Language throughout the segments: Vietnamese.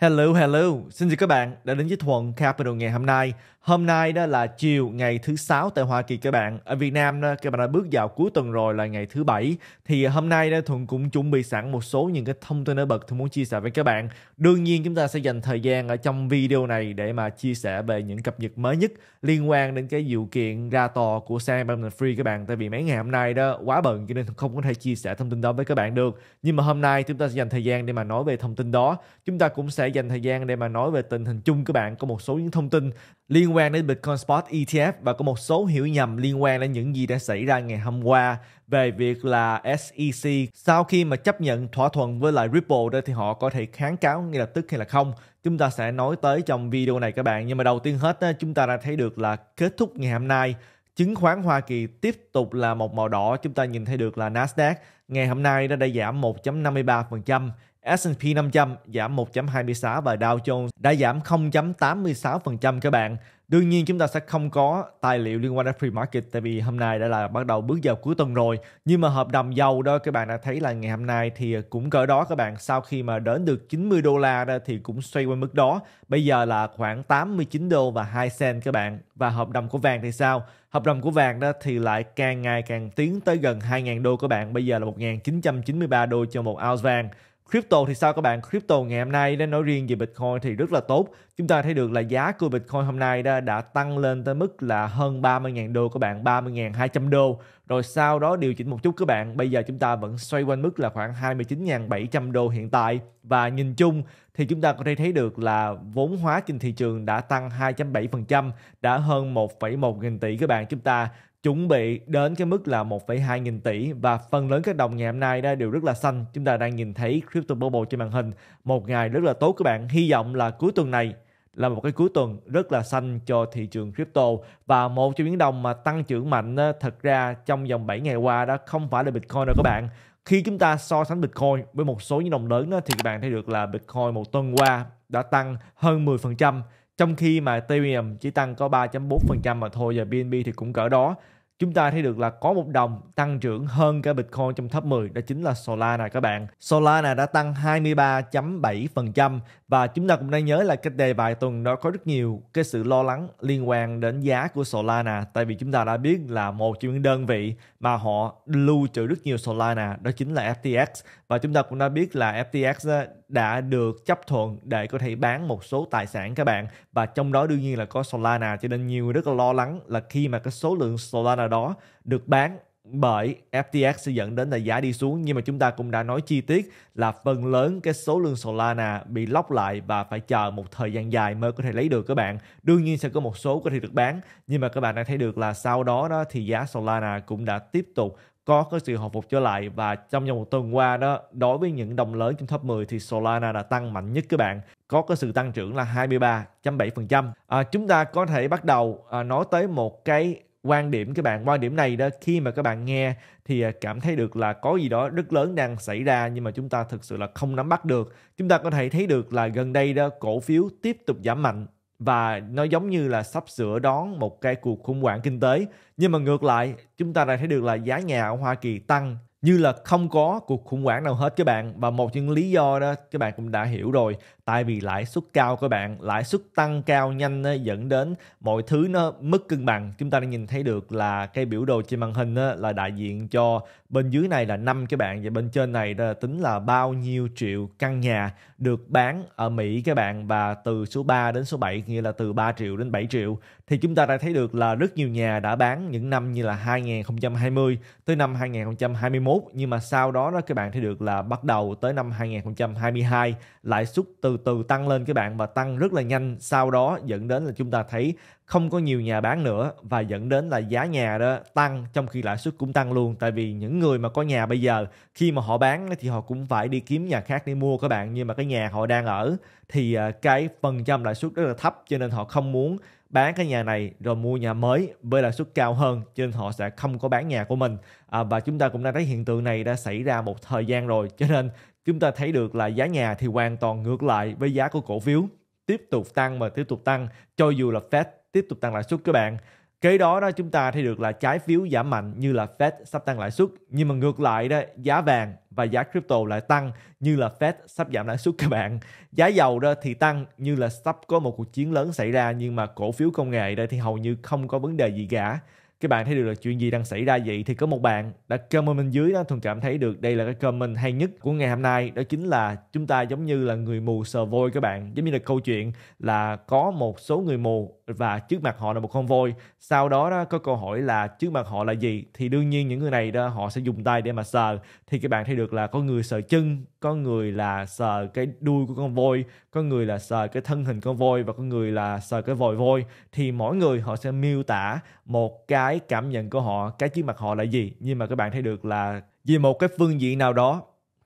Hello, hello. Xin chào các bạn đã đến với Thuận Capital ngày hôm nay. Hôm nay đó là chiều ngày thứ sáu tại Hoa Kỳ các bạn. Ở Việt Nam đó, các bạn đã bước vào cuối tuần rồi là ngày thứ bảy. Thì hôm nay đó Thuận cũng chuẩn bị sẵn một số những cái thông tin nổi bật Thuận muốn chia sẻ với các bạn. Đương nhiên chúng ta sẽ dành thời gian ở trong video này để mà chia sẻ về những cập nhật mới nhất liên quan đến cái vụ kiện ra tòa của Sam Bankman Free các bạn. Tại vì mấy ngày hôm nay đó quá bận cho nên không có thể chia sẻ thông tin đó với các bạn được. Nhưng mà hôm nay chúng ta sẽ dành thời gian để mà nói về thông tin đó. Chúng ta cũng sẽ dành thời gian để mà nói về tình hình chung các bạn có một số những thông tin liên quan đến Bitcoin Spot ETF và có một số hiểu nhầm liên quan đến những gì đã xảy ra ngày hôm qua về việc là SEC sau khi mà chấp nhận thỏa thuận với lại Ripple đó thì họ có thể kháng cáo ngay lập tức hay là không chúng ta sẽ nói tới trong video này các bạn nhưng mà đầu tiên hết chúng ta đã thấy được là kết thúc ngày hôm nay chứng khoán Hoa Kỳ tiếp tục là một màu đỏ chúng ta nhìn thấy được là Nasdaq ngày hôm nay nó đã giảm 1.53% S&P 500 giảm 1.26 và Dow Jones đã giảm 0.86% các bạn. Đương nhiên chúng ta sẽ không có tài liệu liên quan đến free market tại vì hôm nay đã là bắt đầu bước vào cuối tuần rồi. Nhưng mà hợp đồng dầu đó các bạn đã thấy là ngày hôm nay thì cũng cỡ đó các bạn. Sau khi mà đến được 90 đô la đó thì cũng xoay quanh mức đó. Bây giờ là khoảng 89 đô và 2 cent các bạn. Và hợp đồng của vàng thì sao? Hợp đồng của vàng đó thì lại càng ngày càng tiến tới gần 2.000 đô các bạn. Bây giờ là 1.993 đô cho một ounce vàng. Crypto thì sao các bạn? Crypto ngày hôm nay đến nói riêng về Bitcoin thì rất là tốt. Chúng ta thấy được là giá của Bitcoin hôm nay đã, đã tăng lên tới mức là hơn 30.000 đô các bạn, 30.200 đô. Rồi sau đó điều chỉnh một chút các bạn, bây giờ chúng ta vẫn xoay quanh mức là khoảng 29.700 đô hiện tại. Và nhìn chung thì chúng ta có thể thấy được là vốn hóa trên thị trường đã tăng 2.7%, đã hơn 1,1 nghìn tỷ các bạn. Chúng ta chuẩn bị đến cái mức là 1,2 nghìn tỷ và phần lớn các đồng ngày hôm nay đã đều rất là xanh. Chúng ta đang nhìn thấy crypto bubble trên màn hình. Một ngày rất là tốt các bạn. Hy vọng là cuối tuần này là một cái cuối tuần rất là xanh cho thị trường crypto và một trong những đồng mà tăng trưởng mạnh đó, thật ra trong vòng 7 ngày qua đó không phải là Bitcoin đâu các bạn. Khi chúng ta so sánh Bitcoin với một số những đồng lớn đó, thì các bạn thấy được là Bitcoin một tuần qua đã tăng hơn 10%, trong khi mà Ethereum chỉ tăng có 3.4% mà thôi và BNB thì cũng cỡ đó chúng ta thấy được là có một đồng tăng trưởng hơn cả Bitcoin trong top 10 đó chính là Solana các bạn. Solana đã tăng 23.7% và chúng ta cũng đang nhớ là cách đề vài tuần đó có rất nhiều cái sự lo lắng liên quan đến giá của Solana tại vì chúng ta đã biết là một trong những đơn vị mà họ lưu trữ rất nhiều Solana đó chính là FTX và chúng ta cũng đã biết là FTX đã được chấp thuận để có thể bán một số tài sản các bạn và trong đó đương nhiên là có Solana cho nên nhiều người rất là lo lắng là khi mà cái số lượng Solana đó được bán bởi FTX sẽ dẫn đến là giá đi xuống nhưng mà chúng ta cũng đã nói chi tiết là phần lớn cái số lượng Solana bị lóc lại và phải chờ một thời gian dài mới có thể lấy được các bạn đương nhiên sẽ có một số có thể được bán nhưng mà các bạn đã thấy được là sau đó đó thì giá Solana cũng đã tiếp tục có cái sự hồi phục trở lại và trong vòng một tuần qua đó đối với những đồng lớn trong top 10 thì Solana đã tăng mạnh nhất các bạn có cái sự tăng trưởng là 23.7%. À, chúng ta có thể bắt đầu à, nói tới một cái quan điểm các bạn quan điểm này đó khi mà các bạn nghe thì à, cảm thấy được là có gì đó rất lớn đang xảy ra nhưng mà chúng ta thực sự là không nắm bắt được chúng ta có thể thấy được là gần đây đó cổ phiếu tiếp tục giảm mạnh và nó giống như là sắp sửa đón một cái cuộc khủng hoảng kinh tế nhưng mà ngược lại chúng ta đã thấy được là giá nhà ở Hoa Kỳ tăng như là không có cuộc khủng hoảng nào hết các bạn và một những lý do đó các bạn cũng đã hiểu rồi tại vì lãi suất cao các bạn lãi suất tăng cao nhanh á, dẫn đến mọi thứ nó mất cân bằng chúng ta đã nhìn thấy được là cái biểu đồ trên màn hình á, là đại diện cho bên dưới này là năm các bạn và bên trên này là tính là bao nhiêu triệu căn nhà được bán ở Mỹ các bạn và từ số 3 đến số 7 nghĩa là từ 3 triệu đến 7 triệu thì chúng ta đã thấy được là rất nhiều nhà đã bán những năm như là 2020 tới năm 2021 nhưng mà sau đó đó các bạn thấy được là bắt đầu tới năm 2022 lãi suất từ từ tăng lên các bạn và tăng rất là nhanh sau đó dẫn đến là chúng ta thấy không có nhiều nhà bán nữa và dẫn đến là giá nhà đó tăng trong khi lãi suất cũng tăng luôn tại vì những người mà có nhà bây giờ khi mà họ bán thì họ cũng phải đi kiếm nhà khác để mua các bạn nhưng mà cái nhà họ đang ở thì à, cái phần trăm lãi suất rất là thấp cho nên họ không muốn bán cái nhà này rồi mua nhà mới với lãi suất cao hơn cho nên họ sẽ không có bán nhà của mình à, và chúng ta cũng đã thấy hiện tượng này đã xảy ra một thời gian rồi cho nên chúng ta thấy được là giá nhà thì hoàn toàn ngược lại với giá của cổ phiếu tiếp tục tăng và tiếp tục tăng cho dù là Fed tiếp tục tăng lãi suất các bạn Kế đó đó chúng ta thấy được là trái phiếu giảm mạnh như là Fed sắp tăng lãi suất nhưng mà ngược lại đó giá vàng và giá crypto lại tăng như là Fed sắp giảm lãi suất các bạn. Giá dầu đó thì tăng như là sắp có một cuộc chiến lớn xảy ra nhưng mà cổ phiếu công nghệ đây thì hầu như không có vấn đề gì cả các bạn thấy được là chuyện gì đang xảy ra vậy thì có một bạn đã comment bên dưới đó thường cảm thấy được đây là cái comment hay nhất của ngày hôm nay đó chính là chúng ta giống như là người mù sờ voi các bạn giống như là câu chuyện là có một số người mù và trước mặt họ là một con voi sau đó, đó có câu hỏi là trước mặt họ là gì thì đương nhiên những người này đó họ sẽ dùng tay để mà sờ thì các bạn thấy được là có người sờ chân có người là sờ cái đuôi của con voi có người là sờ cái thân hình con voi và có người là sờ cái vòi voi thì mỗi người họ sẽ miêu tả một cái cái cảm nhận của họ cái chiến mặt họ là gì nhưng mà các bạn thấy được là vì một cái phương diện nào đó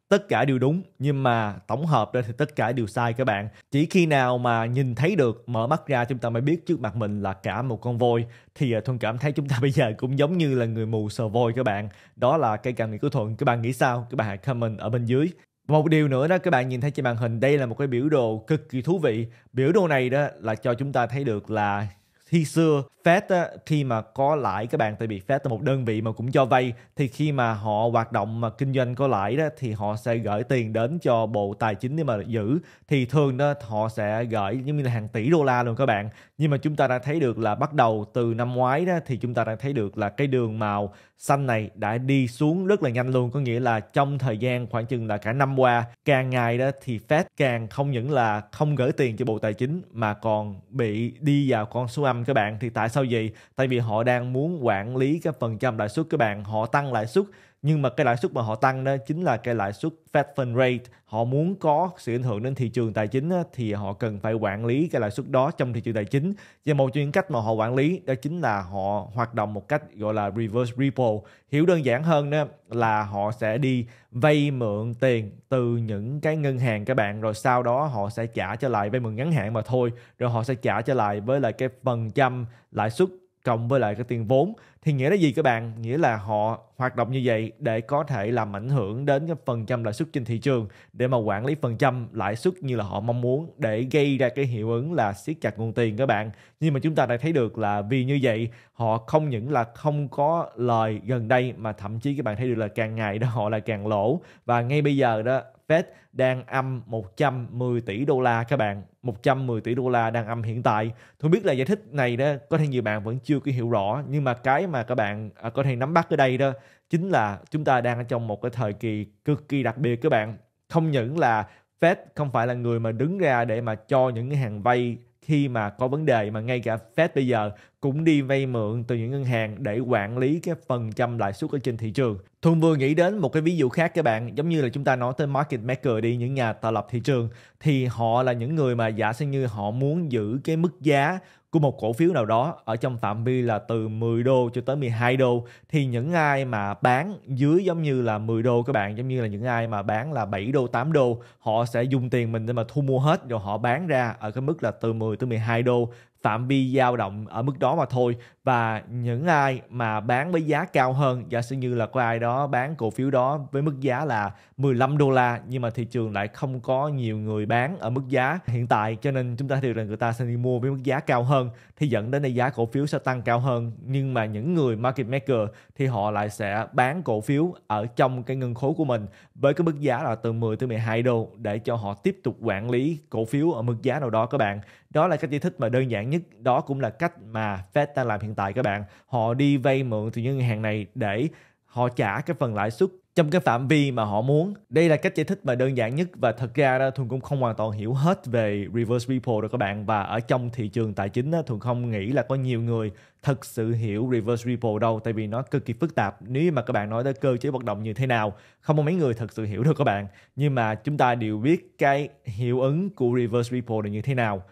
tất cả đều đúng nhưng mà tổng hợp ra thì tất cả đều sai các bạn chỉ khi nào mà nhìn thấy được mở mắt ra chúng ta mới biết trước mặt mình là cả một con voi thì à, thuận cảm thấy chúng ta bây giờ cũng giống như là người mù sờ voi các bạn đó là cái cảm nghĩ của thuận các bạn nghĩ sao các bạn hãy comment ở bên dưới một điều nữa đó các bạn nhìn thấy trên màn hình đây là một cái biểu đồ cực kỳ thú vị biểu đồ này đó là cho chúng ta thấy được là khi xưa Fed á, khi mà có lãi các bạn tại vì Fed là một đơn vị mà cũng cho vay thì khi mà họ hoạt động mà kinh doanh có lãi đó thì họ sẽ gửi tiền đến cho bộ tài chính để mà giữ thì thường đó họ sẽ gửi giống như là hàng tỷ đô la luôn các bạn nhưng mà chúng ta đã thấy được là bắt đầu từ năm ngoái đó thì chúng ta đã thấy được là cái đường màu xanh này đã đi xuống rất là nhanh luôn có nghĩa là trong thời gian khoảng chừng là cả năm qua càng ngày đó thì Fed càng không những là không gửi tiền cho Bộ Tài chính mà còn bị đi vào con số âm các bạn thì tại sao vậy? Tại vì họ đang muốn quản lý cái phần trăm lãi suất các bạn họ tăng lãi suất nhưng mà cái lãi suất mà họ tăng đó chính là cái lãi suất Fed Fund Rate họ muốn có sự ảnh hưởng đến thị trường tài chính đó, thì họ cần phải quản lý cái lãi suất đó trong thị trường tài chính và một trong những cách mà họ quản lý đó chính là họ hoạt động một cách gọi là reverse repo hiểu đơn giản hơn đó là họ sẽ đi vay mượn tiền từ những cái ngân hàng các bạn rồi sau đó họ sẽ trả trở lại vay mượn ngắn hạn mà thôi rồi họ sẽ trả trở lại với lại cái phần trăm lãi suất cộng với lại cái tiền vốn thì nghĩa là gì các bạn nghĩa là họ hoạt động như vậy để có thể làm ảnh hưởng đến cái phần trăm lãi suất trên thị trường để mà quản lý phần trăm lãi suất như là họ mong muốn để gây ra cái hiệu ứng là siết chặt nguồn tiền các bạn nhưng mà chúng ta đã thấy được là vì như vậy họ không những là không có lời gần đây mà thậm chí các bạn thấy được là càng ngày đó họ là càng lỗ và ngay bây giờ đó Fed đang âm 110 tỷ đô la các bạn 110 tỷ đô la đang âm hiện tại tôi biết là giải thích này đó có thể nhiều bạn vẫn chưa có hiểu rõ nhưng mà cái mà các bạn à, có thể nắm bắt ở đây đó chính là chúng ta đang ở trong một cái thời kỳ cực kỳ đặc biệt các bạn không những là Fed không phải là người mà đứng ra để mà cho những cái hàng vay khi mà có vấn đề mà ngay cả Fed bây giờ cũng đi vay mượn từ những ngân hàng để quản lý cái phần trăm lãi suất ở trên thị trường. Thuần vừa nghĩ đến một cái ví dụ khác các bạn, giống như là chúng ta nói tới market maker đi, những nhà tạo lập thị trường, thì họ là những người mà giả sử như họ muốn giữ cái mức giá của một cổ phiếu nào đó ở trong phạm vi là từ 10 đô cho tới 12 đô thì những ai mà bán dưới giống như là 10 đô các bạn giống như là những ai mà bán là 7 đô 8 đô họ sẽ dùng tiền mình để mà thu mua hết rồi họ bán ra ở cái mức là từ 10 tới 12 đô phạm vi dao động ở mức đó mà thôi và những ai mà bán với giá cao hơn giả sử như là có ai đó bán cổ phiếu đó với mức giá là 15 đô la nhưng mà thị trường lại không có nhiều người bán ở mức giá hiện tại cho nên chúng ta thấy được rằng người ta sẽ đi mua với mức giá cao hơn thì dẫn đến là giá cổ phiếu sẽ tăng cao hơn nhưng mà những người market maker thì họ lại sẽ bán cổ phiếu ở trong cái ngân khố của mình với cái mức giá là từ 10 tới 12 đô để cho họ tiếp tục quản lý cổ phiếu ở mức giá nào đó các bạn đó là cách giải thích mà đơn giản nhất đó cũng là cách mà Fed đang làm hiện tại các bạn họ đi vay mượn từ những ngân hàng này để họ trả cái phần lãi suất trong cái phạm vi mà họ muốn đây là cách giải thích mà đơn giản nhất và thật ra đó thuần cũng không hoàn toàn hiểu hết về reverse repo đâu các bạn và ở trong thị trường tài chính đó, thuần không nghĩ là có nhiều người thật sự hiểu reverse repo đâu tại vì nó cực kỳ phức tạp nếu mà các bạn nói tới cơ chế hoạt động như thế nào không có mấy người thật sự hiểu được các bạn nhưng mà chúng ta đều biết cái hiệu ứng của reverse repo là như thế nào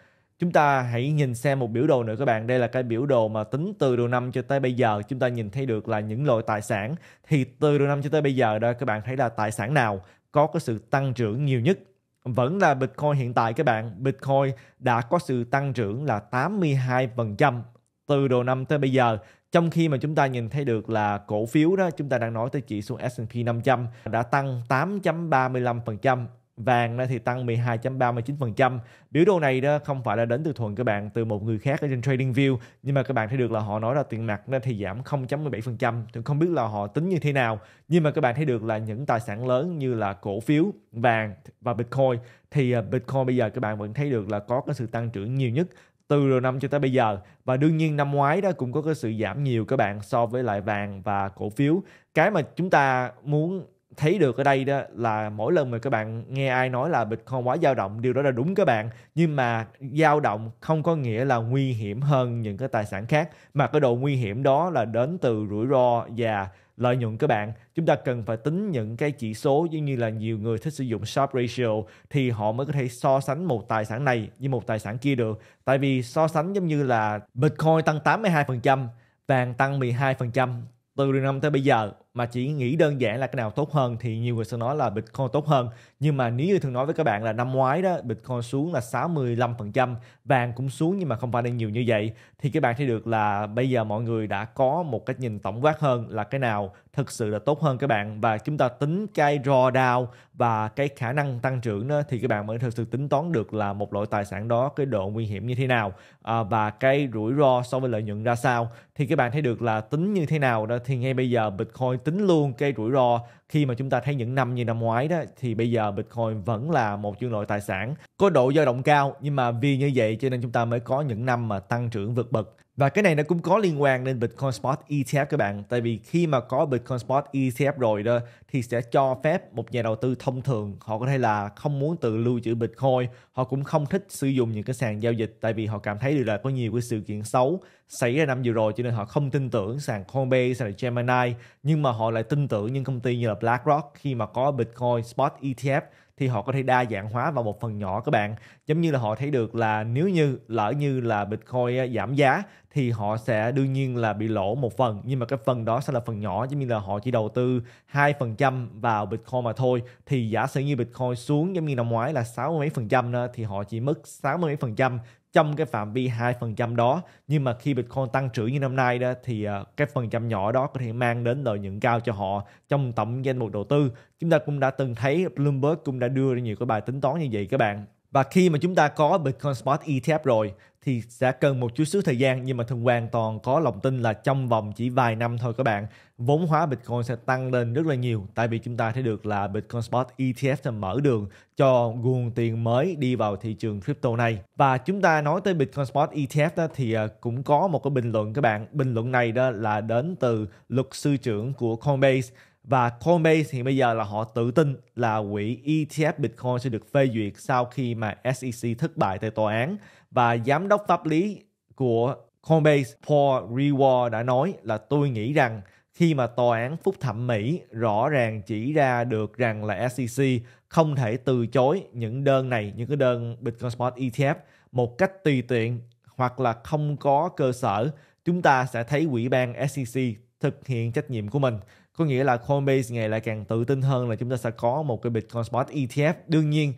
Chúng ta hãy nhìn xem một biểu đồ nữa các bạn. Đây là cái biểu đồ mà tính từ đầu năm cho tới bây giờ chúng ta nhìn thấy được là những loại tài sản. Thì từ đầu năm cho tới bây giờ đó các bạn thấy là tài sản nào có cái sự tăng trưởng nhiều nhất. Vẫn là Bitcoin hiện tại các bạn. Bitcoin đã có sự tăng trưởng là 82% từ đầu năm tới bây giờ. Trong khi mà chúng ta nhìn thấy được là cổ phiếu đó chúng ta đang nói tới chỉ số S&P 500 đã tăng 8.35%, Vàng thì tăng 12.39%. Biểu đồ này đó không phải là đến từ thuần các bạn từ một người khác ở trên trading view nhưng mà các bạn thấy được là họ nói là tiền mặt thì giảm 0.17%. Tôi không biết là họ tính như thế nào nhưng mà các bạn thấy được là những tài sản lớn như là cổ phiếu, vàng và Bitcoin thì à, Bitcoin bây giờ các bạn vẫn thấy được là có cái sự tăng trưởng nhiều nhất từ đầu năm cho tới bây giờ và đương nhiên năm ngoái đó cũng có cái sự giảm nhiều các bạn so với lại vàng và cổ phiếu cái mà chúng ta muốn thấy được ở đây đó là mỗi lần mà các bạn nghe ai nói là Bitcoin quá dao động điều đó là đúng các bạn nhưng mà dao động không có nghĩa là nguy hiểm hơn những cái tài sản khác mà cái độ nguy hiểm đó là đến từ rủi ro và lợi nhuận các bạn chúng ta cần phải tính những cái chỉ số giống như là nhiều người thích sử dụng sharp ratio thì họ mới có thể so sánh một tài sản này với một tài sản kia được tại vì so sánh giống như là Bitcoin tăng 82% vàng tăng 12% từ đầu năm tới bây giờ mà chỉ nghĩ đơn giản là cái nào tốt hơn thì nhiều người sẽ nói là Bitcoin tốt hơn nhưng mà nếu như thường nói với các bạn là năm ngoái đó Bitcoin xuống là 65% vàng cũng xuống nhưng mà không phải là nhiều như vậy thì các bạn thấy được là bây giờ mọi người đã có một cách nhìn tổng quát hơn là cái nào thực sự là tốt hơn các bạn và chúng ta tính cái drawdown và cái khả năng tăng trưởng đó thì các bạn mới thực sự tính toán được là một loại tài sản đó cái độ nguy hiểm như thế nào à, và cái rủi ro so với lợi nhuận ra sao thì các bạn thấy được là tính như thế nào đó thì ngay bây giờ Bitcoin tính tính luôn cái rủi ro khi mà chúng ta thấy những năm như năm ngoái đó thì bây giờ Bitcoin vẫn là một chương loại tài sản có độ dao động cao nhưng mà vì như vậy cho nên chúng ta mới có những năm mà tăng trưởng vượt bậc và cái này nó cũng có liên quan đến Bitcoin Spot ETF các bạn tại vì khi mà có Bitcoin Spot ETF rồi đó thì sẽ cho phép một nhà đầu tư thông thường họ có thể là không muốn tự lưu trữ Bitcoin họ cũng không thích sử dụng những cái sàn giao dịch tại vì họ cảm thấy được là có nhiều cái sự kiện xấu xảy ra năm vừa rồi cho nên họ không tin tưởng sàn Coinbase sàn Gemini nhưng mà họ lại tin tưởng những công ty như là BlackRock khi mà có Bitcoin Spot ETF thì họ có thể đa dạng hóa vào một phần nhỏ các bạn giống như là họ thấy được là nếu như lỡ như là bitcoin giảm giá thì họ sẽ đương nhiên là bị lỗ một phần nhưng mà cái phần đó sẽ là phần nhỏ giống như là họ chỉ đầu tư 2% vào Bitcoin mà thôi thì giả sử như Bitcoin xuống giống như năm ngoái là sáu mấy phần trăm đó, thì họ chỉ mất sáu mấy phần trăm trong cái phạm vi 2% đó nhưng mà khi Bitcoin tăng trưởng như năm nay đó thì ờ, cái phần trăm nhỏ đó có thể mang đến lợi nhuận cao cho họ trong tổng danh mục đầu tư chúng ta cũng đã từng thấy Bloomberg cũng đã đưa ra nhiều cái bài tính toán như vậy các bạn và khi mà chúng ta có Bitcoin Spot ETF rồi thì sẽ cần một chút xíu thời gian nhưng mà thường hoàn toàn có lòng tin là trong vòng chỉ vài năm thôi các bạn vốn hóa Bitcoin sẽ tăng lên rất là nhiều tại vì chúng ta thấy được là Bitcoin Spot ETF sẽ mở đường cho nguồn tiền mới đi vào thị trường crypto này và chúng ta nói tới Bitcoin Spot ETF đó thì à, cũng có một cái bình luận các bạn bình luận này đó là đến từ luật sư trưởng của Coinbase và Coinbase thì bây giờ là họ tự tin là quỹ ETF Bitcoin sẽ được phê duyệt sau khi mà SEC thất bại tại tòa án và giám đốc pháp lý của Coinbase Paul Reward đã nói là tôi nghĩ rằng khi mà tòa án phúc thẩm Mỹ rõ ràng chỉ ra được rằng là SEC không thể từ chối những đơn này, những cái đơn Bitcoin Spot ETF một cách tùy tiện hoặc là không có cơ sở, chúng ta sẽ thấy quỹ ban SEC thực hiện trách nhiệm của mình. Có nghĩa là Coinbase ngày lại càng tự tin hơn là chúng ta sẽ có một cái Bitcoin Spot ETF. Đương nhiên,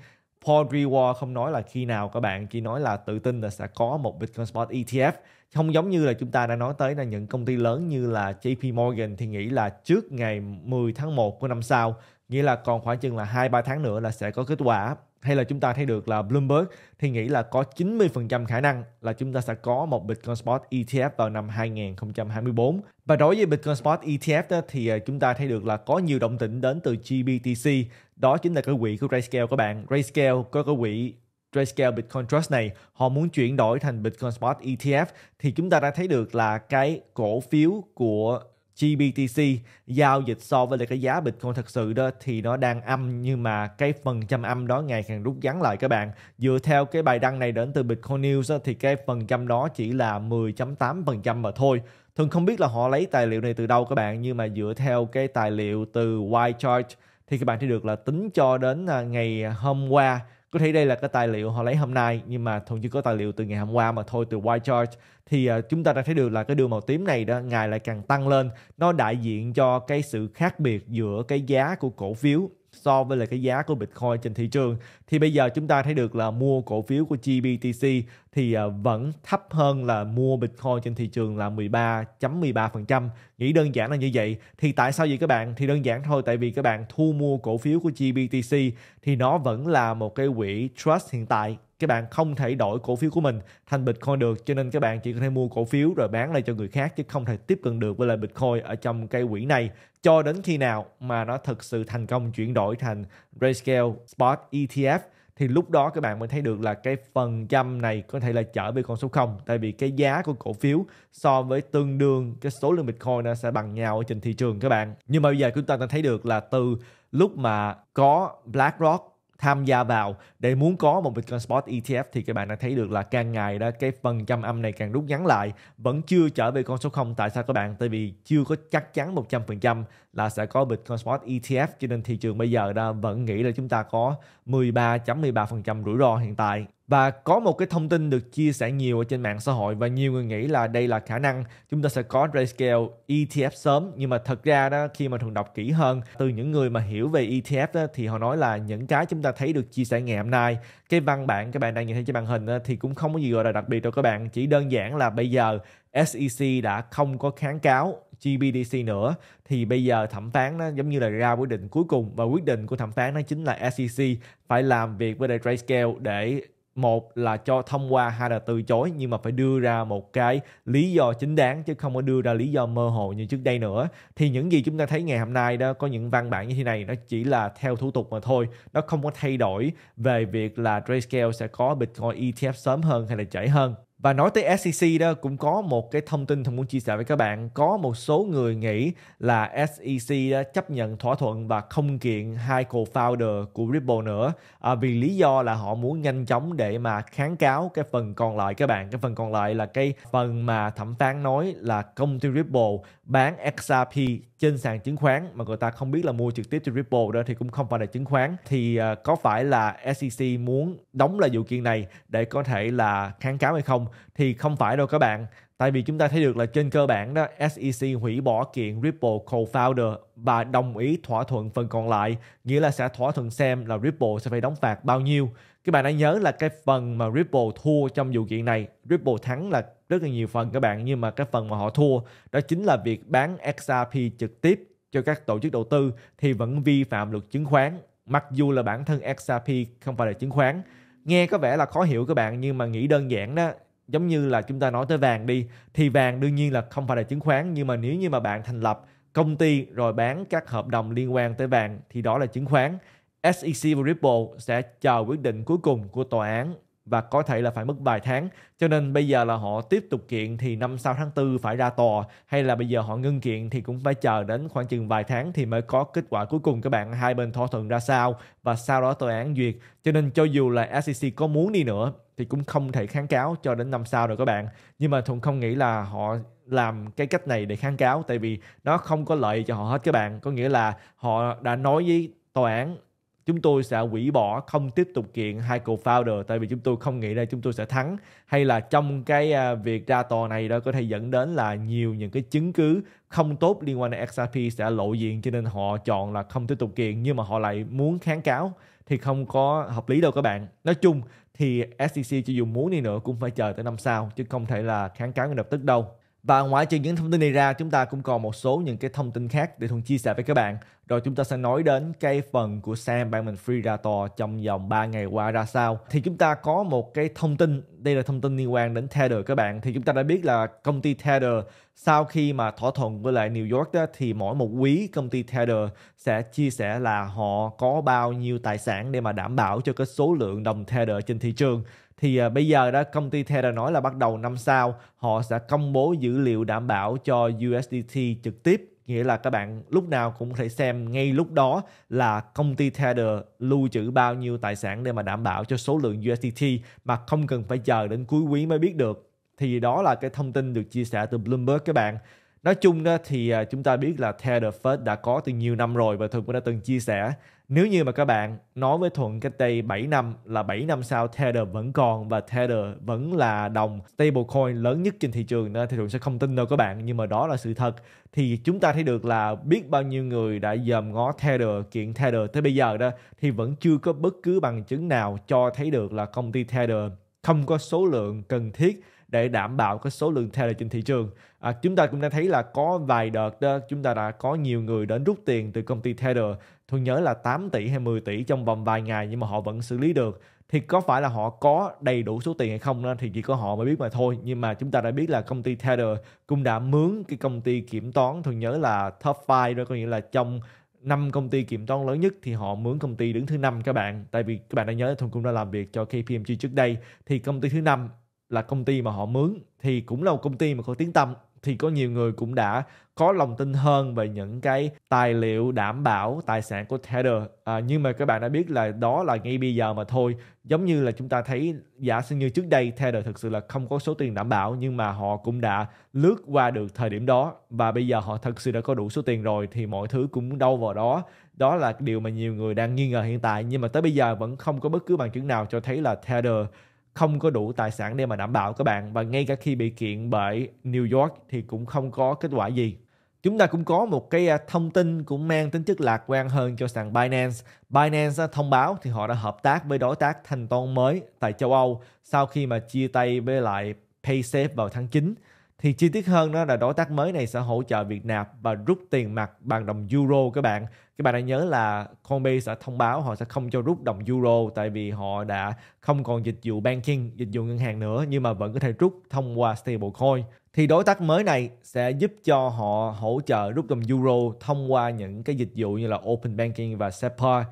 Paul Grewal không nói là khi nào các bạn chỉ nói là tự tin là sẽ có một Bitcoin Spot ETF không giống như là chúng ta đã nói tới là những công ty lớn như là JP Morgan thì nghĩ là trước ngày 10 tháng 1 của năm sau nghĩa là còn khoảng chừng là 2-3 tháng nữa là sẽ có kết quả hay là chúng ta thấy được là Bloomberg thì nghĩ là có 90% khả năng là chúng ta sẽ có một Bitcoin Spot ETF vào năm 2024. Và đối với Bitcoin Spot ETF đó, thì à, chúng ta thấy được là có nhiều động tĩnh đến từ GBTC, đó chính là cái quỹ của Grayscale các bạn. Grayscale có cái quỹ Grayscale Bitcoin Trust này, họ muốn chuyển đổi thành Bitcoin Spot ETF thì chúng ta đã thấy được là cái cổ phiếu của GBTC giao dịch so với lại cái giá Bitcoin thật sự đó thì nó đang âm nhưng mà cái phần trăm âm đó ngày càng rút ngắn lại các bạn. Dựa theo cái bài đăng này đến từ Bitcoin News đó, thì cái phần trăm đó chỉ là 10.8% mà thôi. Thường không biết là họ lấy tài liệu này từ đâu các bạn nhưng mà dựa theo cái tài liệu từ Y chart thì các bạn thấy được là tính cho đến à, ngày hôm qua có thể đây là cái tài liệu họ lấy hôm nay nhưng mà thường chỉ có tài liệu từ ngày hôm qua mà thôi từ white chart thì uh, chúng ta đã thấy được là cái đường màu tím này đó ngày lại càng tăng lên nó đại diện cho cái sự khác biệt giữa cái giá của cổ phiếu so với lại cái giá của Bitcoin trên thị trường thì bây giờ chúng ta thấy được là mua cổ phiếu của GBTC thì à, vẫn thấp hơn là mua Bitcoin trên thị trường là 13.13%. Nghĩ đơn giản là như vậy. Thì tại sao vậy các bạn? Thì đơn giản thôi tại vì các bạn thu mua cổ phiếu của GBTC thì nó vẫn là một cái quỹ trust hiện tại các bạn không thể đổi cổ phiếu của mình thành Bitcoin được cho nên các bạn chỉ có thể mua cổ phiếu rồi bán lại cho người khác chứ không thể tiếp cận được với lại Bitcoin ở trong cái quỹ này cho đến khi nào mà nó thực sự thành công chuyển đổi thành Grayscale Spot ETF thì lúc đó các bạn mới thấy được là cái phần trăm này có thể là trở về con số 0 tại vì cái giá của cổ phiếu so với tương đương cái số lượng Bitcoin nó sẽ bằng nhau ở trên thị trường các bạn. Nhưng mà bây giờ chúng ta đã thấy được là từ lúc mà có BlackRock tham gia vào để muốn có một Bitcoin Spot ETF thì các bạn đã thấy được là càng ngày đó cái phần trăm âm này càng rút ngắn lại vẫn chưa trở về con số 0 tại sao các bạn tại vì chưa có chắc chắn 100% là sẽ có Bitcoin Spot ETF cho nên thị trường bây giờ đã vẫn nghĩ là chúng ta có 13.13% rủi ro hiện tại và có một cái thông tin được chia sẻ nhiều ở trên mạng xã hội và nhiều người nghĩ là đây là khả năng chúng ta sẽ có Grayscale ETF sớm nhưng mà thật ra đó khi mà thường đọc kỹ hơn từ những người mà hiểu về ETF đó, thì họ nói là những cái chúng ta thấy được chia sẻ ngày hôm nay cái văn bản các bạn đang nhìn thấy trên màn hình thì cũng không có gì gọi là đặc biệt đâu các bạn chỉ đơn giản là bây giờ SEC đã không có kháng cáo GBDC nữa thì bây giờ thẩm phán nó giống như là ra quyết định cuối cùng và quyết định của thẩm phán nó chính là SEC phải làm việc với Grayscale để một là cho thông qua hai là từ chối nhưng mà phải đưa ra một cái lý do chính đáng chứ không có đưa ra lý do mơ hồ như trước đây nữa thì những gì chúng ta thấy ngày hôm nay đó có những văn bản như thế này nó chỉ là theo thủ tục mà thôi nó không có thay đổi về việc là Grayscale sẽ có Bitcoin ETF sớm hơn hay là trễ hơn và nói tới SEC đó cũng có một cái thông tin thầm muốn chia sẻ với các bạn. Có một số người nghĩ là SEC đã chấp nhận thỏa thuận và không kiện hai co-founder của Ripple nữa à, vì lý do là họ muốn nhanh chóng để mà kháng cáo cái phần còn lại các bạn. Cái phần còn lại là cái phần mà thẩm phán nói là công ty Ripple bán XRP trên sàn chứng khoán mà người ta không biết là mua trực tiếp trên Ripple đó thì cũng không phải là chứng khoán thì uh, có phải là SEC muốn đóng lại vụ kiện này để có thể là kháng cáo hay không thì không phải đâu các bạn. Tại vì chúng ta thấy được là trên cơ bản đó SEC hủy bỏ kiện Ripple co-founder và đồng ý thỏa thuận phần còn lại, nghĩa là sẽ thỏa thuận xem là Ripple sẽ phải đóng phạt bao nhiêu. Các bạn đã nhớ là cái phần mà Ripple thua trong vụ kiện này, Ripple thắng là rất là nhiều phần các bạn nhưng mà cái phần mà họ thua đó chính là việc bán XRP trực tiếp cho các tổ chức đầu tư thì vẫn vi phạm luật chứng khoán mặc dù là bản thân XRP không phải là chứng khoán nghe có vẻ là khó hiểu các bạn nhưng mà nghĩ đơn giản đó giống như là chúng ta nói tới vàng đi thì vàng đương nhiên là không phải là chứng khoán nhưng mà nếu như mà bạn thành lập công ty rồi bán các hợp đồng liên quan tới vàng thì đó là chứng khoán SEC và Ripple sẽ chờ quyết định cuối cùng của tòa án và có thể là phải mất vài tháng. Cho nên bây giờ là họ tiếp tục kiện thì năm sau tháng 4 phải ra tòa hay là bây giờ họ ngưng kiện thì cũng phải chờ đến khoảng chừng vài tháng thì mới có kết quả cuối cùng các bạn hai bên thỏa thuận ra sao và sau đó tòa án duyệt. Cho nên cho dù là SEC có muốn đi nữa thì cũng không thể kháng cáo cho đến năm sau rồi các bạn. Nhưng mà Thuận không nghĩ là họ làm cái cách này để kháng cáo tại vì nó không có lợi cho họ hết các bạn. Có nghĩa là họ đã nói với tòa án chúng tôi sẽ hủy bỏ không tiếp tục kiện hai co-founder tại vì chúng tôi không nghĩ là chúng tôi sẽ thắng hay là trong cái à, việc ra tòa này đó có thể dẫn đến là nhiều những cái chứng cứ không tốt liên quan đến XRP sẽ lộ diện cho nên họ chọn là không tiếp tục kiện nhưng mà họ lại muốn kháng cáo thì không có hợp lý đâu các bạn nói chung thì SEC cho dù muốn đi nữa cũng phải chờ tới năm sau chứ không thể là kháng cáo ngay lập tức đâu và ngoài trừ những thông tin này ra, chúng ta cũng còn một số những cái thông tin khác để Thuận chia sẻ với các bạn. Rồi chúng ta sẽ nói đến cái phần của Sam Bankman Free ra tòa trong vòng 3 ngày qua ra sao. Thì chúng ta có một cái thông tin, đây là thông tin liên quan đến Tether các bạn. Thì chúng ta đã biết là công ty Tether sau khi mà thỏa thuận với lại New York đó, thì mỗi một quý công ty Tether sẽ chia sẻ là họ có bao nhiêu tài sản để mà đảm bảo cho cái số lượng đồng Tether trên thị trường thì uh, bây giờ đó công ty Tether nói là bắt đầu năm sau họ sẽ công bố dữ liệu đảm bảo cho USDT trực tiếp nghĩa là các bạn lúc nào cũng có thể xem ngay lúc đó là công ty Tether lưu trữ bao nhiêu tài sản để mà đảm bảo cho số lượng USDT mà không cần phải chờ đến cuối quý mới biết được. Thì đó là cái thông tin được chia sẻ từ Bloomberg các bạn. Nói chung đó thì à, chúng ta biết là Tether First đã có từ nhiều năm rồi và thường cũng đã từng chia sẻ nếu như mà các bạn nói với Thuận cách đây 7 năm là 7 năm sau Tether vẫn còn và Tether vẫn là đồng stablecoin lớn nhất trên thị trường nên thì Thuận sẽ không tin đâu các bạn nhưng mà đó là sự thật thì chúng ta thấy được là biết bao nhiêu người đã dòm ngó Tether kiện Tether tới bây giờ đó thì vẫn chưa có bất cứ bằng chứng nào cho thấy được là công ty Tether không có số lượng cần thiết để đảm bảo cái số lượng Tether trên thị trường. À, chúng ta cũng đã thấy là có vài đợt đó chúng ta đã có nhiều người đến rút tiền từ công ty Tether tôi nhớ là 8 tỷ hay 10 tỷ trong vòng vài ngày nhưng mà họ vẫn xử lý được thì có phải là họ có đầy đủ số tiền hay không đó, thì chỉ có họ mới biết mà thôi nhưng mà chúng ta đã biết là công ty Tether cũng đã mướn cái công ty kiểm toán tôi nhớ là top 5 đó có nghĩa là trong năm công ty kiểm toán lớn nhất thì họ mướn công ty đứng thứ năm các bạn tại vì các bạn đã nhớ thông cũng đã làm việc cho KPMG trước đây thì công ty thứ năm là công ty mà họ mướn thì cũng là một công ty mà có tiếng tâm thì có nhiều người cũng đã có lòng tin hơn về những cái tài liệu đảm bảo tài sản của Tether à, nhưng mà các bạn đã biết là đó là ngay bây giờ mà thôi giống như là chúng ta thấy giả sử như trước đây Tether thực sự là không có số tiền đảm bảo nhưng mà họ cũng đã lướt qua được thời điểm đó và bây giờ họ thật sự đã có đủ số tiền rồi thì mọi thứ cũng đâu vào đó đó là điều mà nhiều người đang nghi ngờ hiện tại nhưng mà tới bây giờ vẫn không có bất cứ bằng chứng nào cho thấy là Tether không có đủ tài sản để mà đảm bảo các bạn và ngay cả khi bị kiện bởi New York thì cũng không có kết quả gì. Chúng ta cũng có một cái à, thông tin cũng mang tính chất lạc quan hơn cho sàn Binance. Binance à, thông báo thì họ đã hợp tác với đối tác thanh toán mới tại châu Âu sau khi mà chia tay với lại PaySafe vào tháng 9 thì chi tiết hơn đó là đối tác mới này sẽ hỗ trợ việc nạp và rút tiền mặt bằng đồng euro các bạn. Các bạn đã nhớ là Coinbase sẽ thông báo họ sẽ không cho rút đồng euro tại vì họ đã không còn dịch vụ banking, dịch vụ ngân hàng nữa nhưng mà vẫn có thể rút thông qua stablecoin. Thì đối tác mới này sẽ giúp cho họ hỗ trợ rút đồng euro thông qua những cái dịch vụ như là open banking và SEPA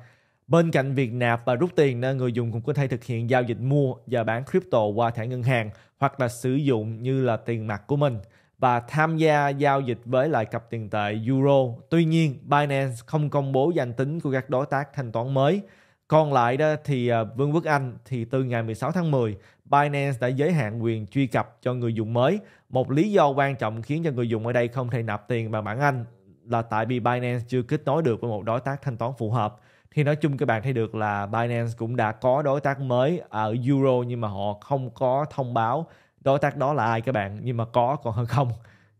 Bên cạnh việc nạp và rút tiền, người dùng cũng có thể thực hiện giao dịch mua và bán crypto qua thẻ ngân hàng hoặc là sử dụng như là tiền mặt của mình và tham gia giao dịch với lại cặp tiền tệ euro. Tuy nhiên, Binance không công bố danh tính của các đối tác thanh toán mới. Còn lại đó thì à, Vương quốc Anh thì từ ngày 16 tháng 10, Binance đã giới hạn quyền truy cập cho người dùng mới. Một lý do quan trọng khiến cho người dùng ở đây không thể nạp tiền bằng bản Anh là tại vì Binance chưa kết nối được với một đối tác thanh toán phù hợp thì nói chung các bạn thấy được là Binance cũng đã có đối tác mới ở Euro nhưng mà họ không có thông báo đối tác đó là ai các bạn nhưng mà có còn hơn không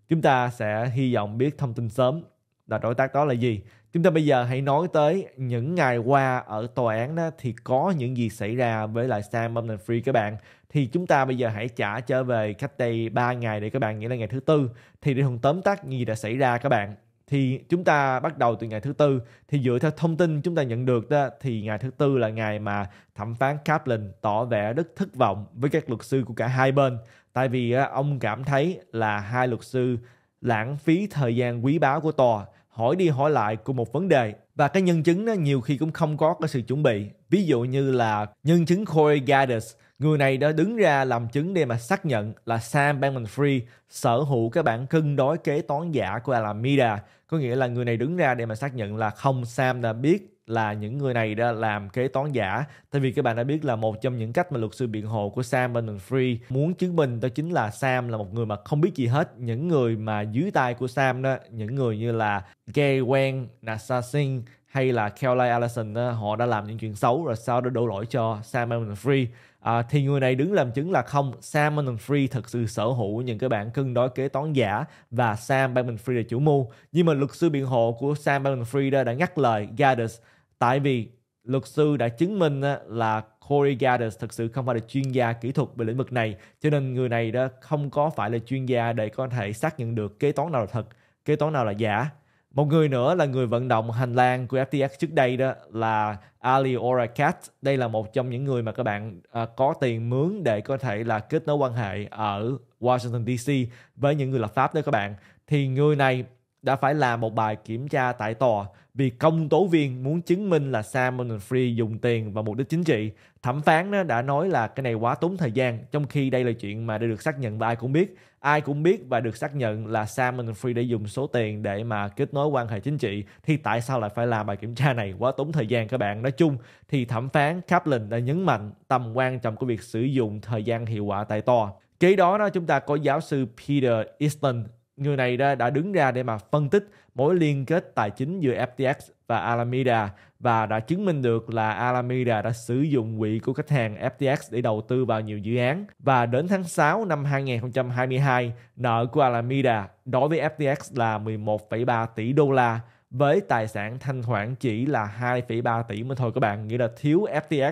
chúng ta sẽ hy vọng biết thông tin sớm là đối tác đó là gì chúng ta bây giờ hãy nói tới những ngày qua ở tòa án đó thì có những gì xảy ra với lại Sam Bankman Free các bạn thì chúng ta bây giờ hãy trả trở về cách đây 3 ngày để các bạn nghĩ là ngày thứ tư thì để hùng tóm tắt gì đã xảy ra các bạn thì chúng ta bắt đầu từ ngày thứ tư thì dựa theo thông tin chúng ta nhận được đó thì ngày thứ tư là ngày mà thẩm phán Kaplan tỏ vẻ rất thất vọng với các luật sư của cả hai bên tại vì ông cảm thấy là hai luật sư lãng phí thời gian quý báu của tòa hỏi đi hỏi lại của một vấn đề và cái nhân chứng đó nhiều khi cũng không có cái sự chuẩn bị ví dụ như là nhân chứng Corey Gaddis Người này đã đứng ra làm chứng để mà xác nhận là Sam Bankman-Fried sở hữu cái bản cân đối kế toán giả của Alameda có nghĩa là người này đứng ra để mà xác nhận là không Sam đã biết là những người này đã làm kế toán giả tại vì các bạn đã biết là một trong những cách mà luật sư biện hộ của Sam Bankman Free muốn chứng minh đó chính là Sam là một người mà không biết gì hết những người mà dưới tay của Sam đó những người như là Gay Wen, Nasa Singh hay là Kelly Allison đó, họ đã làm những chuyện xấu rồi sau đó đổ lỗi cho Sam Bankman Free à, thì người này đứng làm chứng là không Sam Bankman Free thật sự sở hữu những cái bản cân đối kế toán giả và Sam Bankman Free là chủ mưu nhưng mà luật sư biện hộ của Sam Bankman Free đã, đã ngắt lời Gaddis tại vì luật sư đã chứng minh là Corey Gaddis thực sự không phải là chuyên gia kỹ thuật về lĩnh vực này cho nên người này đó không có phải là chuyên gia để có thể xác nhận được kế toán nào là thật kế toán nào là giả một người nữa là người vận động hành lang của FTX trước đây đó là Ali Oracat. Đây là một trong những người mà các bạn à, có tiền mướn để có thể là kết nối quan hệ ở Washington DC với những người lập pháp đó các bạn. Thì người này đã phải làm một bài kiểm tra tại tòa vì công tố viên muốn chứng minh là Sam Free dùng tiền vào mục đích chính trị. Thẩm phán đã nói là cái này quá tốn thời gian, trong khi đây là chuyện mà đã được xác nhận và ai cũng biết. Ai cũng biết và được xác nhận là Sam Free đã dùng số tiền để mà kết nối quan hệ chính trị. Thì tại sao lại phải làm bài kiểm tra này quá tốn thời gian các bạn? Nói chung thì thẩm phán Kaplan đã nhấn mạnh tầm quan trọng của việc sử dụng thời gian hiệu quả tại tòa. Kế đó đó chúng ta có giáo sư Peter Easton người này đã, đã đứng ra để mà phân tích mối liên kết tài chính giữa FTX và Alameda và đã chứng minh được là Alameda đã sử dụng quỹ của khách hàng FTX để đầu tư vào nhiều dự án và đến tháng 6 năm 2022 nợ của Alameda đối với FTX là 11,3 tỷ đô la với tài sản thanh khoản chỉ là 2,3 tỷ mà thôi các bạn nghĩa là thiếu FTX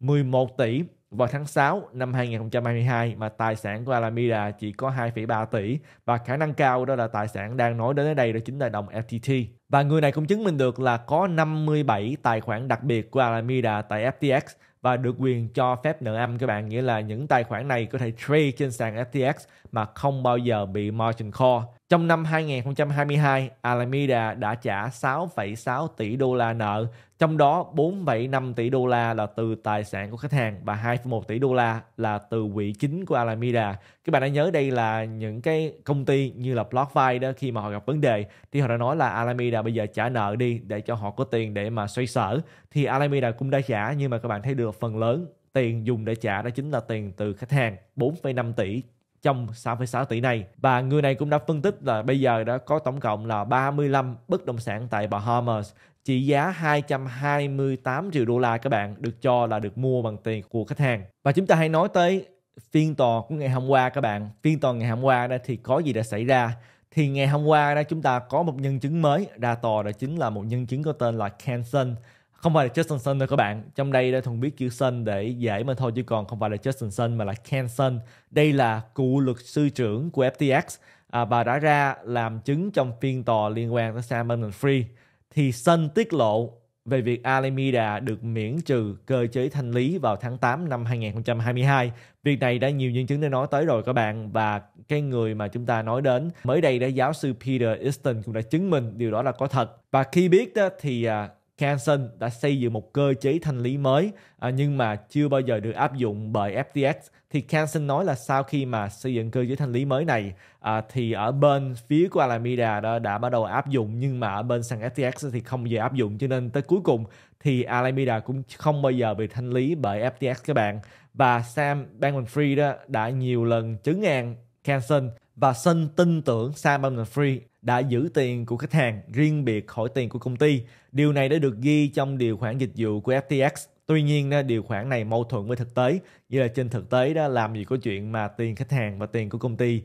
11 tỷ vào tháng 6 năm 2022 mà tài sản của Alameda chỉ có 2,3 tỷ và khả năng cao đó là tài sản đang nói đến ở đây đó chính là đồng FTT. Và người này cũng chứng minh được là có 57 tài khoản đặc biệt của Alameda tại FTX và được quyền cho phép nợ âm các bạn nghĩa là những tài khoản này có thể trade trên sàn FTX mà không bao giờ bị margin call trong năm 2022, Alameda đã trả 6,6 tỷ đô la nợ, trong đó 4,5 tỷ đô la là từ tài sản của khách hàng và 2,1 tỷ đô la là từ quỹ chính của Alameda. Các bạn đã nhớ đây là những cái công ty như là BlockFi đó khi mà họ gặp vấn đề thì họ đã nói là Alameda bây giờ trả nợ đi để cho họ có tiền để mà xoay sở. Thì Alameda cũng đã trả nhưng mà các bạn thấy được phần lớn tiền dùng để trả đó chính là tiền từ khách hàng 4,5 tỷ trong 6,6 tỷ này. Và người này cũng đã phân tích là bây giờ đã có tổng cộng là 35 bất động sản tại Bahamas trị giá 228 triệu đô la các bạn được cho là được mua bằng tiền của khách hàng. Và chúng ta hãy nói tới phiên tòa của ngày hôm qua các bạn. Phiên tòa ngày hôm qua đó thì có gì đã xảy ra? Thì ngày hôm qua đó chúng ta có một nhân chứng mới ra tòa đó chính là một nhân chứng có tên là Kenson không phải là Justin Sun đâu các bạn trong đây đã thường biết chữ Sun để dễ mà thôi chứ còn không phải là Justin Sun mà là Ken Sun đây là cựu luật sư trưởng của FTX à, bà đã ra làm chứng trong phiên tòa liên quan tới sam and Free thì Sun tiết lộ về việc Alameda được miễn trừ cơ chế thanh lý vào tháng 8 năm 2022. Việc này đã nhiều nhân chứng đã nói tới rồi các bạn và cái người mà chúng ta nói đến mới đây đã giáo sư Peter Easton cũng đã chứng minh điều đó là có thật. Và khi biết đó thì à, Canson đã xây dựng một cơ chế thanh lý mới à, nhưng mà chưa bao giờ được áp dụng bởi FTX thì Canson nói là sau khi mà xây dựng cơ chế thanh lý mới này à, thì ở bên phía của Alameda đã, đã bắt đầu áp dụng nhưng mà ở bên sàn FTX thì không bao giờ áp dụng cho nên tới cuối cùng thì Alameda cũng không bao giờ bị thanh lý bởi FTX các bạn và Sam Bankman-Fried đã nhiều lần chứng an Canson và Sun tin tưởng Sam Bankman-Fried đã giữ tiền của khách hàng riêng biệt khỏi tiền của công ty. Điều này đã được ghi trong điều khoản dịch vụ của FTX. Tuy nhiên điều khoản này mâu thuẫn với thực tế, như là trên thực tế đó làm gì có chuyện mà tiền khách hàng và tiền của công ty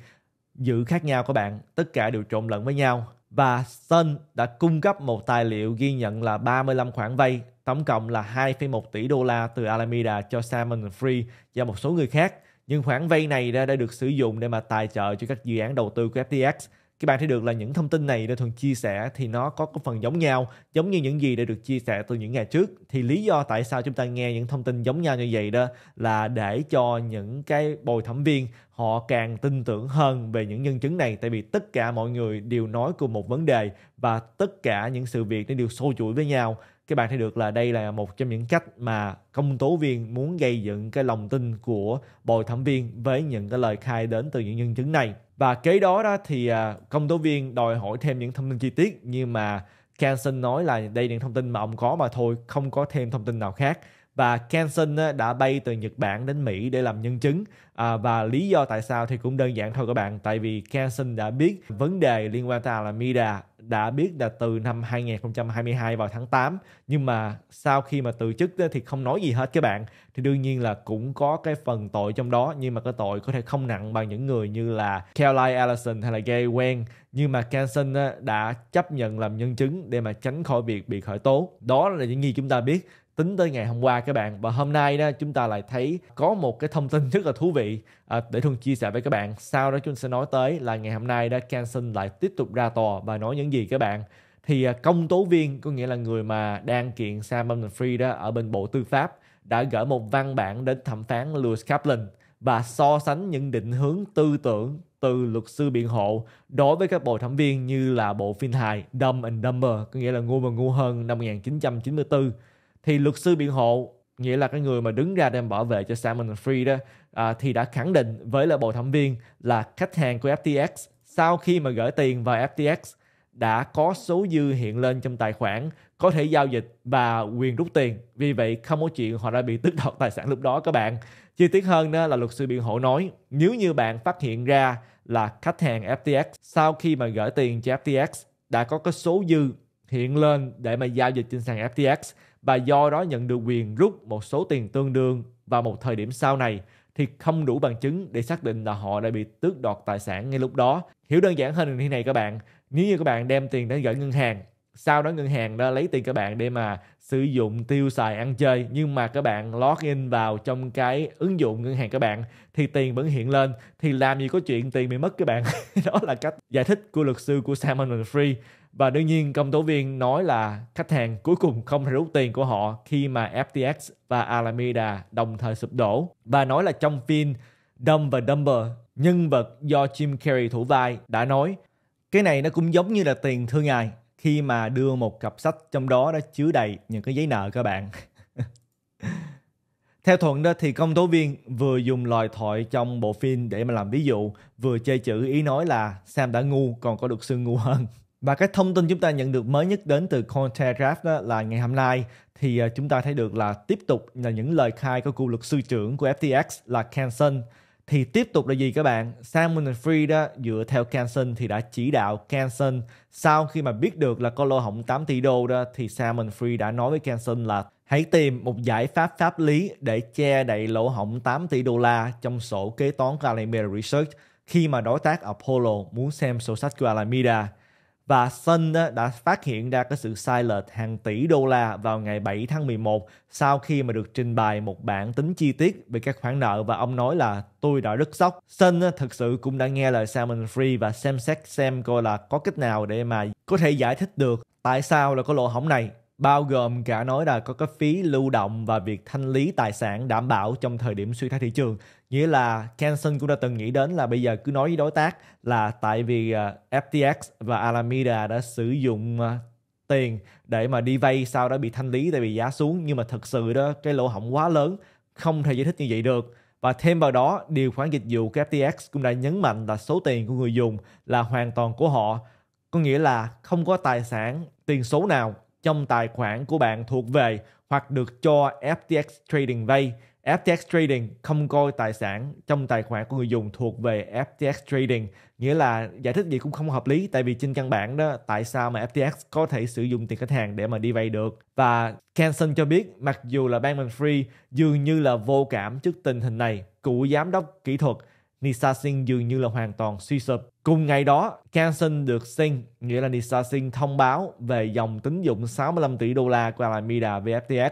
giữ khác nhau các bạn, tất cả đều trộn lẫn với nhau. Và Sun đã cung cấp một tài liệu ghi nhận là 35 khoản vay, tổng cộng là 2,1 tỷ đô la từ Alameda cho Salmon Free và một số người khác. Nhưng khoản vay này đã được sử dụng để mà tài trợ cho các dự án đầu tư của FTX các bạn thấy được là những thông tin này để thường chia sẻ thì nó có cái phần giống nhau giống như những gì đã được chia sẻ từ những ngày trước thì lý do tại sao chúng ta nghe những thông tin giống nhau như vậy đó là để cho những cái bồi thẩm viên họ càng tin tưởng hơn về những nhân chứng này tại vì tất cả mọi người đều nói cùng một vấn đề và tất cả những sự việc đều xô chuỗi với nhau các bạn thấy được là đây là một trong những cách mà công tố viên muốn gây dựng cái lòng tin của bồi thẩm viên với những cái lời khai đến từ những nhân chứng này và kế đó đó thì à, công tố viên đòi hỏi thêm những thông tin chi tiết nhưng mà Canson nói là đây những thông tin mà ông có mà thôi không có thêm thông tin nào khác và Canson đã bay từ Nhật Bản đến Mỹ để làm nhân chứng à, và lý do tại sao thì cũng đơn giản thôi các bạn tại vì Canson đã biết vấn đề liên quan tới Alameda đã biết là từ năm 2022 vào tháng 8 nhưng mà sau khi mà từ chức thì không nói gì hết các bạn thì đương nhiên là cũng có cái phần tội trong đó nhưng mà cái tội có thể không nặng bằng những người như là Caroline Allison hay là Gay Wang nhưng mà Canson đã chấp nhận làm nhân chứng để mà tránh khỏi việc bị khởi tố đó là những gì chúng ta biết tính tới ngày hôm qua các bạn và hôm nay đó chúng ta lại thấy có một cái thông tin rất là thú vị à, để thường chia sẻ với các bạn sau đó chúng sẽ nói tới là ngày hôm nay đã Canson lại tiếp tục ra tòa và nói những gì các bạn thì à, công tố viên có nghĩa là người mà đang kiện Sam Bankman-Fried đó ở bên Bộ Tư pháp đã gửi một văn bản đến thẩm phán louis Kaplan và so sánh những định hướng tư tưởng từ luật sư biện hộ đối với các bộ thẩm viên như là bộ phim hài Dumb and Dumber, có nghĩa là ngu mà ngu hơn năm 1994 thì luật sư biện hộ nghĩa là cái người mà đứng ra đem bảo vệ cho Salmon Free đó à, thì đã khẳng định với lại bộ thẩm viên là khách hàng của FTX sau khi mà gửi tiền vào FTX đã có số dư hiện lên trong tài khoản có thể giao dịch và quyền rút tiền. Vì vậy không có chuyện họ đã bị tước đoạt tài sản lúc đó các bạn. Chi tiết hơn đó là luật sư biện hộ nói nếu như bạn phát hiện ra là khách hàng FTX sau khi mà gửi tiền cho FTX đã có cái số dư hiện lên để mà giao dịch trên sàn FTX và do đó nhận được quyền rút một số tiền tương đương vào một thời điểm sau này thì không đủ bằng chứng để xác định là họ đã bị tước đoạt tài sản ngay lúc đó. Hiểu đơn giản hơn như thế này các bạn, nếu như các bạn đem tiền đến gửi ngân hàng, sau đó ngân hàng đã lấy tiền các bạn để mà sử dụng tiêu xài ăn chơi nhưng mà các bạn in vào trong cái ứng dụng ngân hàng các bạn thì tiền vẫn hiện lên thì làm gì có chuyện tiền bị mất các bạn đó là cách giải thích của luật sư của Salmon Free và đương nhiên công tố viên nói là khách hàng cuối cùng không thể rút tiền của họ khi mà FTX và Alameda đồng thời sụp đổ và nói là trong phim Dumb và Dumber nhân vật do Jim Carrey thủ vai đã nói cái này nó cũng giống như là tiền thưa ngài khi mà đưa một cặp sách trong đó đã chứa đầy những cái giấy nợ các bạn. Theo Thuận đó thì công tố viên vừa dùng lời thoại trong bộ phim để mà làm ví dụ, vừa chê chữ ý nói là Sam đã ngu còn có được sư ngu hơn. Và cái thông tin chúng ta nhận được mới nhất đến từ Cointelegraph đó là ngày hôm nay thì à, chúng ta thấy được là tiếp tục là những lời khai của cựu luật sư trưởng của FTX là Canson thì tiếp tục là gì các bạn Salmon and Free đó dựa theo Canson thì đã chỉ đạo Canson sau khi mà biết được là có lô hỏng 8 tỷ đô đó thì Salmon Free đã nói với Canson là hãy tìm một giải pháp pháp lý để che đậy lỗ hỏng 8 tỷ đô la trong sổ kế toán của Alameda Research khi mà đối tác Apollo muốn xem sổ sách của Alameda và Sun đã phát hiện ra cái sự sai lệch hàng tỷ đô la vào ngày 7 tháng 11 sau khi mà được trình bày một bản tính chi tiết về các khoản nợ và ông nói là tôi đã rất sốc. Sun thực sự cũng đã nghe lời Salmon Free và xem xét xem coi là có cách nào để mà có thể giải thích được tại sao là có lỗ hổng này bao gồm cả nói là có cái phí lưu động và việc thanh lý tài sản đảm bảo trong thời điểm suy thoái thị trường nghĩa là Kenson cũng đã từng nghĩ đến là bây giờ cứ nói với đối tác là tại vì à, FTX và Alameda đã sử dụng à, tiền để mà đi vay sau đó bị thanh lý tại vì giá xuống nhưng mà thật sự đó cái lỗ hổng quá lớn không thể giải thích như vậy được và thêm vào đó điều khoản dịch vụ của FTX cũng đã nhấn mạnh là số tiền của người dùng là hoàn toàn của họ có nghĩa là không có tài sản tiền số nào trong tài khoản của bạn thuộc về hoặc được cho FTX Trading vay. FTX Trading không coi tài sản trong tài khoản của người dùng thuộc về FTX Trading. Nghĩa là giải thích gì cũng không hợp lý tại vì trên căn bản đó tại sao mà FTX có thể sử dụng tiền khách hàng để mà đi vay được. Và Canson cho biết mặc dù là Bankman Free dường như là vô cảm trước tình hình này, cựu giám đốc kỹ thuật Nisa Singh dường như là hoàn toàn suy sụp. Cùng ngày đó, Canson được Singh, nghĩa là Nisa Singh thông báo về dòng tín dụng 65 tỷ đô la của Alameda với FTX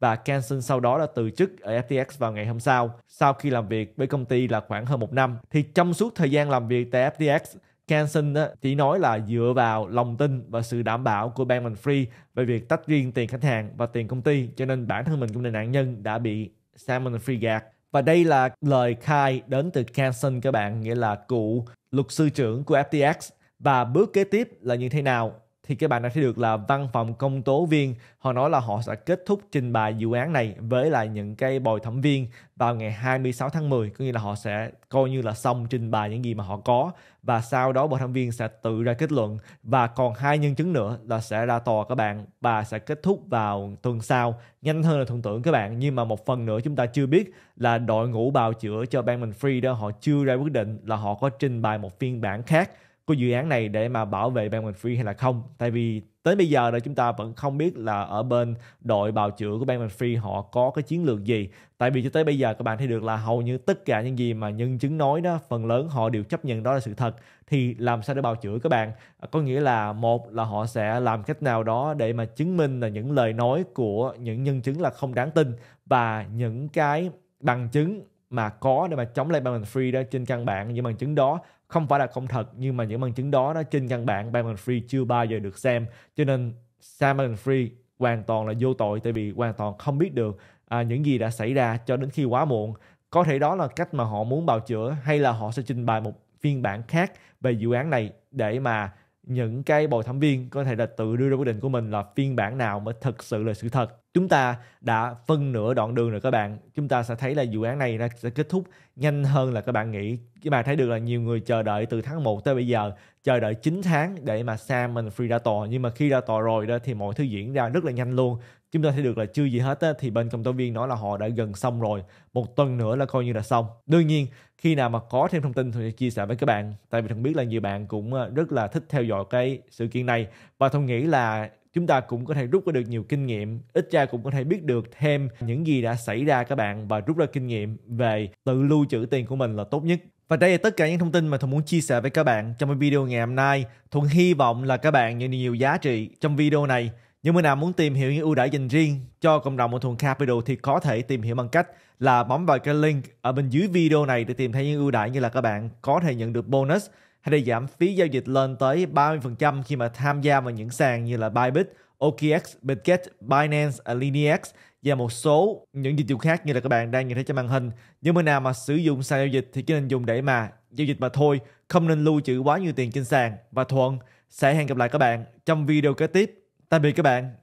và Canson sau đó đã từ chức ở FTX vào ngày hôm sau. Sau khi làm việc với công ty là khoảng hơn một năm, thì trong suốt thời gian làm việc tại FTX, Canson chỉ nói là dựa vào lòng tin và sự đảm bảo của Bankman Free về việc tách riêng tiền khách hàng và tiền công ty, cho nên bản thân mình cũng là nạn nhân đã bị Salmon Free gạt. Và đây là lời khai đến từ Canson các bạn, nghĩa là cựu luật sư trưởng của FTX. Và bước kế tiếp là như thế nào? thì các bạn đã thấy được là văn phòng công tố viên họ nói là họ sẽ kết thúc trình bày dự án này với lại những cái bồi thẩm viên vào ngày 26 tháng 10 có nghĩa là họ sẽ coi như là xong trình bày những gì mà họ có và sau đó bồi thẩm viên sẽ tự ra kết luận và còn hai nhân chứng nữa là sẽ ra tòa các bạn và sẽ kết thúc vào tuần sau nhanh hơn là thuận tưởng các bạn nhưng mà một phần nữa chúng ta chưa biết là đội ngũ bào chữa cho bang Mình Free đó họ chưa ra quyết định là họ có trình bày một phiên bản khác của dự án này để mà bảo vệ Ben Winfrey hay là không tại vì tới bây giờ là chúng ta vẫn không biết là ở bên đội bào chữa của Ben Winfrey họ có cái chiến lược gì tại vì cho tới bây giờ các bạn thấy được là hầu như tất cả những gì mà nhân chứng nói đó phần lớn họ đều chấp nhận đó là sự thật thì làm sao để bào chữa các bạn à, có nghĩa là một là họ sẽ làm cách nào đó để mà chứng minh là những lời nói của những nhân chứng là không đáng tin và những cái bằng chứng mà có để mà chống lại Benjamin Free đó trên căn bản những bằng chứng đó không phải là không thật nhưng mà những bằng chứng đó đó trên căn bản Benjamin Free chưa bao giờ được xem cho nên Sam Bowman Free hoàn toàn là vô tội tại vì hoàn toàn không biết được à, những gì đã xảy ra cho đến khi quá muộn có thể đó là cách mà họ muốn bào chữa hay là họ sẽ trình bày một phiên bản khác về dự án này để mà những cái bồi thẩm viên có thể là tự đưa ra quyết định của mình là phiên bản nào mới thực sự là sự thật chúng ta đã phân nửa đoạn đường rồi các bạn chúng ta sẽ thấy là dự án này sẽ kết thúc nhanh hơn là các bạn nghĩ các bạn thấy được là nhiều người chờ đợi từ tháng 1 tới bây giờ chờ đợi 9 tháng để mà Sam mình free ra tòa nhưng mà khi ra tòa rồi đó thì mọi thứ diễn ra rất là nhanh luôn chúng ta thấy được là chưa gì hết á, thì bên công tố viên nói là họ đã gần xong rồi một tuần nữa là coi như là xong đương nhiên khi nào mà có thêm thông tin thì chia sẻ với các bạn tại vì thần biết là nhiều bạn cũng ờ, rất là thích theo dõi cái sự kiện này và thông nghĩ là chúng ta cũng có thể rút ra được nhiều kinh nghiệm ít ra cũng có thể biết được thêm những gì đã xảy ra các bạn và rút ra kinh nghiệm về tự lưu trữ tiền của mình là tốt nhất và đây là tất cả những thông tin mà Thuận muốn chia sẻ với các bạn trong video ngày hôm nay. Thuận hy vọng là các bạn nhận được nhiều giá trị trong video này. Những người nào muốn tìm hiểu những ưu đãi dành riêng cho cộng đồng của Thuận Capital thì có thể tìm hiểu bằng cách là bấm vào cái link ở bên dưới video này để tìm thấy những ưu đãi như là các bạn có thể nhận được bonus hay là giảm phí giao dịch lên tới 30% khi mà tham gia vào những sàn như là Bybit, OKX, Bitget, Binance, AlineX và một số những dịch vụ khác như là các bạn đang nhìn thấy trên màn hình. Những bên nào mà sử dụng sàn giao dịch thì chỉ nên dùng để mà giao dịch mà thôi, không nên lưu trữ quá nhiều tiền trên sàn. Và Thuận sẽ hẹn gặp lại các bạn trong video kế tiếp. Tạm biệt các bạn.